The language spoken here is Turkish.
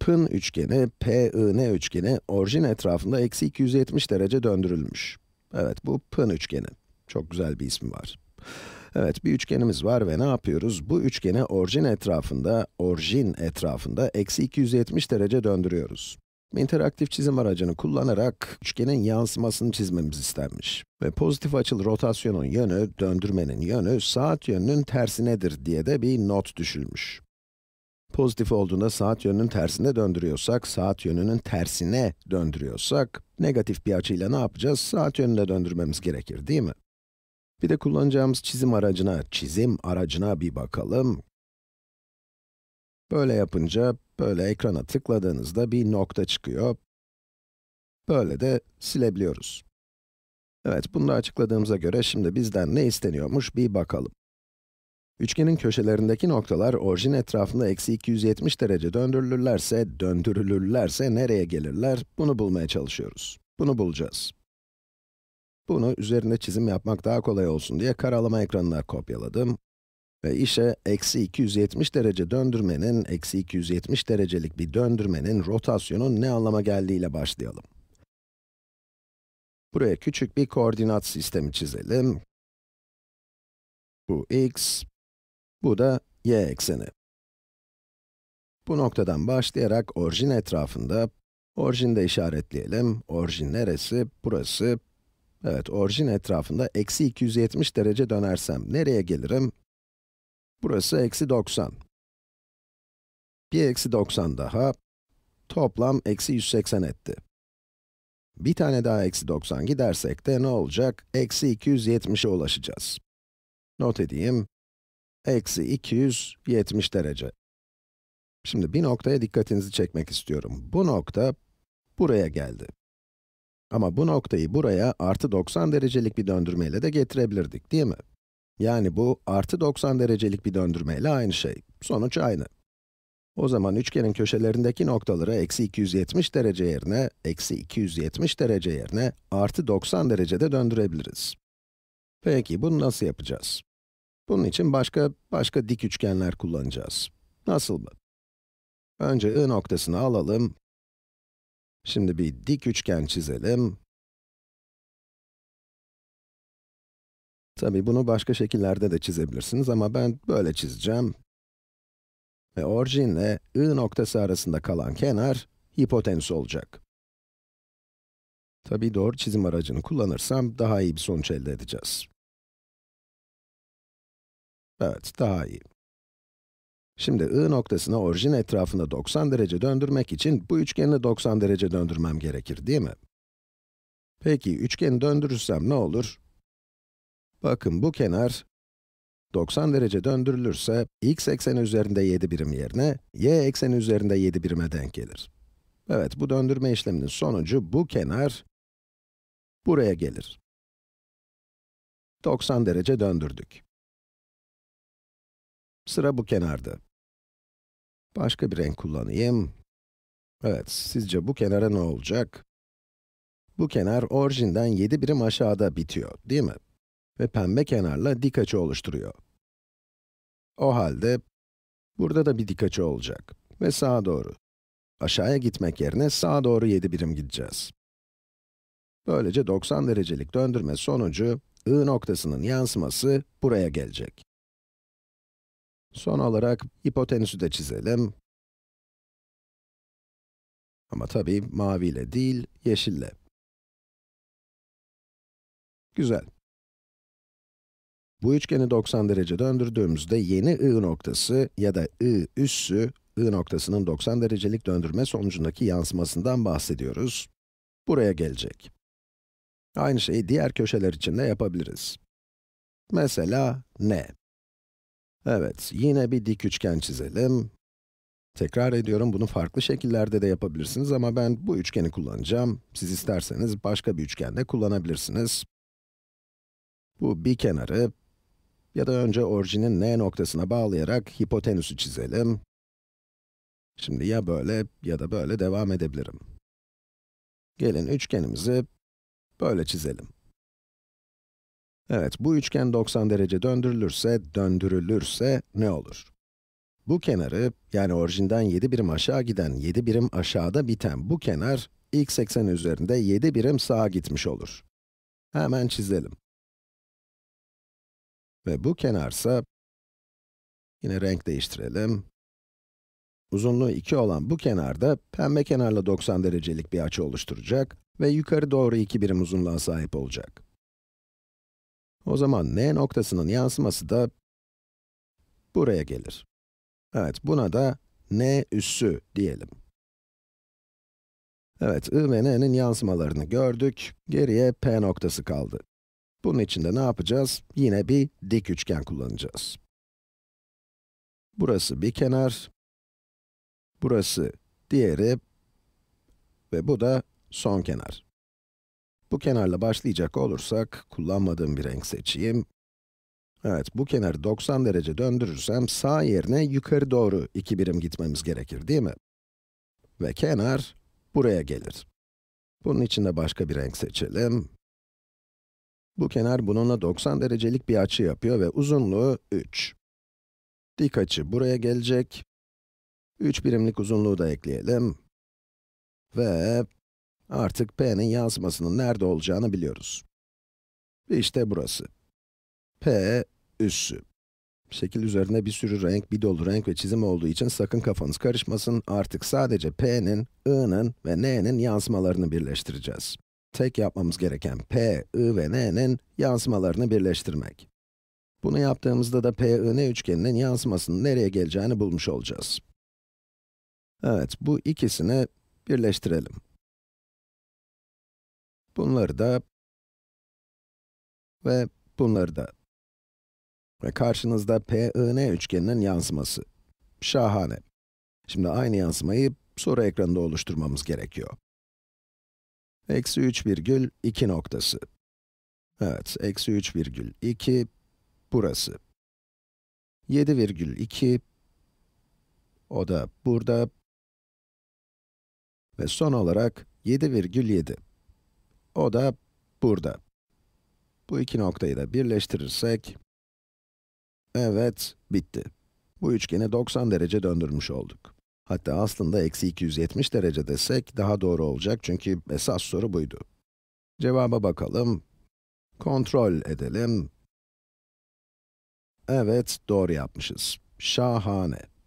Pın üçgeni, PIN üçgeni orijin etrafında eksi 270 derece döndürülmüş. Evet, bu pın üçgeni. Çok güzel bir ismi var. Evet, bir üçgenimiz var ve ne yapıyoruz? Bu üçgeni orijin etrafında, orijin etrafında eksi 270 derece döndürüyoruz. İnteraktif çizim aracını kullanarak üçgenin yansımasını çizmemiz istenmiş. Ve pozitif açılı rotasyonun yönü, döndürmenin yönü, saat yönünün tersi nedir diye de bir not düşülmüş. Pozitif olduğunda saat yönünün tersine döndürüyorsak, saat yönünün tersine döndürüyorsak, negatif bir açıyla ne yapacağız? Saat yönünde döndürmemiz gerekir, değil mi? Bir de kullanacağımız çizim aracına, çizim aracına bir bakalım. Böyle yapınca, böyle ekrana tıkladığınızda bir nokta çıkıyor. Böyle de silebiliyoruz. Evet, bunu da açıkladığımıza göre şimdi bizden ne isteniyormuş bir bakalım. Üçgenin köşelerindeki noktalar orijin etrafında eksi 270 derece döndürülürlerse, döndürülürlerse nereye gelirler? Bunu bulmaya çalışıyoruz. Bunu bulacağız. Bunu üzerinde çizim yapmak daha kolay olsun diye karalama ekranına kopyaladım. Ve işe eksi 270 derece döndürmenin, eksi 270 derecelik bir döndürmenin rotasyonun ne anlama geldiğiyle başlayalım. Buraya küçük bir koordinat sistemi çizelim. Bu x, bu da y ekseni. Bu noktadan başlayarak orijin etrafında, orijinde işaretleyelim. Orijin neresi? Burası. Evet, orijin etrafında eksi 270 derece dönersem nereye gelirim? Burası eksi 90. Bir eksi 90 daha, toplam eksi 180 etti. Bir tane daha eksi 90 gidersek de ne olacak? Eksi 270'e ulaşacağız. Not edeyim, Eksi 270 derece. Şimdi bir noktaya dikkatinizi çekmek istiyorum. Bu nokta buraya geldi. Ama bu noktayı buraya artı 90 derecelik bir döndürmeyle de getirebilirdik, değil mi? Yani bu artı 90 derecelik bir döndürmeyle aynı şey. Sonuç aynı. O zaman üçgenin köşelerindeki noktaları eksi 270 derece yerine, eksi 270 derece yerine artı 90 derecede döndürebiliriz. Peki, bunu nasıl yapacağız? Bunun için başka, başka dik üçgenler kullanacağız. Nasıl mı? Önce I noktasını alalım. Şimdi bir dik üçgen çizelim. Tabii bunu başka şekillerde de çizebilirsiniz ama ben böyle çizeceğim. Ve orijinle I noktası arasında kalan kenar hipotenüs olacak. Tabii doğru çizim aracını kullanırsam daha iyi bir sonuç elde edeceğiz. Evet, daha iyi. Şimdi i noktasını orijin etrafında 90 derece döndürmek için bu üçgeni 90 derece döndürmem gerekir, değil mi? Peki, üçgeni döndürürsem ne olur? Bakın bu kenar 90 derece döndürülürse, x ekseni üzerinde 7 birim yerine, y ekseni üzerinde 7 birime denk gelir. Evet, bu döndürme işleminin sonucu bu kenar buraya gelir. 90 derece döndürdük. Sıra bu kenarda. Başka bir renk kullanayım. Evet, sizce bu kenara ne olacak? Bu kenar orijinden 7 birim aşağıda bitiyor, değil mi? Ve pembe kenarla dik açı oluşturuyor. O halde, burada da bir dik açı olacak ve sağa doğru. Aşağıya gitmek yerine sağa doğru 7 birim gideceğiz. Böylece 90 derecelik döndürme sonucu, i noktasının yansıması buraya gelecek. Son olarak hipotenüsü de çizelim. Ama tabii maviyle değil, yeşille. Güzel. Bu üçgeni 90 derece döndürdüğümüzde yeni i noktası ya da i üssü, i noktasının 90 derecelik döndürme sonucundaki yansımasından bahsediyoruz. Buraya gelecek. Aynı şeyi diğer köşeler için de yapabiliriz. Mesela n. Evet, yine bir dik üçgen çizelim. Tekrar ediyorum, bunu farklı şekillerde de yapabilirsiniz ama ben bu üçgeni kullanacağım. Siz isterseniz başka bir üçgen de kullanabilirsiniz. Bu bir kenarı ya da önce orijinin n noktasına bağlayarak hipotenüsü çizelim. Şimdi ya böyle ya da böyle devam edebilirim. Gelin üçgenimizi böyle çizelim. Evet, bu üçgen 90 derece döndürülürse, döndürülürse ne olur? Bu kenarı, yani orijinden 7 birim aşağı giden, 7 birim aşağıda biten bu kenar, x ekseni üzerinde 7 birim sağa gitmiş olur. Hemen çizelim. Ve bu kenarsa, yine renk değiştirelim. Uzunluğu 2 olan bu kenarda, pembe kenarla 90 derecelik bir açı oluşturacak ve yukarı doğru 2 birim uzunluğa sahip olacak. O zaman n noktasının yansıması da buraya gelir. Evet, buna da n üssü diyelim. Evet, i ve n'nin yansımalarını gördük. Geriye p noktası kaldı. Bunun için de ne yapacağız? Yine bir dik üçgen kullanacağız. Burası bir kenar, burası diğeri ve bu da son kenar. Bu kenarla başlayacak olursak, kullanmadığım bir renk seçeyim. Evet, bu kenarı 90 derece döndürürsem sağ yerine yukarı doğru 2 birim gitmemiz gerekir değil mi? Ve kenar buraya gelir. Bunun için de başka bir renk seçelim. Bu kenar bununla 90 derecelik bir açı yapıyor ve uzunluğu 3. Dik açı buraya gelecek. 3 birimlik uzunluğu da ekleyelim. Ve Artık p'nin yansımasının nerede olacağını biliyoruz. İşte burası. p üssü. Şekil üzerinde bir sürü renk, bir dolu renk ve çizim olduğu için sakın kafanız karışmasın. Artık sadece p'nin, i'nin ve n'nin yansımalarını birleştireceğiz. Tek yapmamız gereken p, i ve n'nin yansımalarını birleştirmek. Bunu yaptığımızda da P, I, N üçgeninin yansımasının nereye geleceğini bulmuş olacağız. Evet, bu ikisini birleştirelim. Bunları da ve bunları da. Ve karşınızda PIN üçgeninin yansıması. Şahane. Şimdi aynı yansımayı soru ekranında oluşturmamız gerekiyor. Eksi 3 virgül 2 noktası. Evet, eksi 3 virgül 2 burası. 7 virgül 2 o da burada. Ve son olarak 7 virgül 7. O da burada. Bu iki noktayı da birleştirirsek, evet, bitti. Bu üçgeni 90 derece döndürmüş olduk. Hatta aslında eksi 270 derece desek daha doğru olacak çünkü esas soru buydu. Cevaba bakalım, kontrol edelim. Evet, doğru yapmışız. Şahane.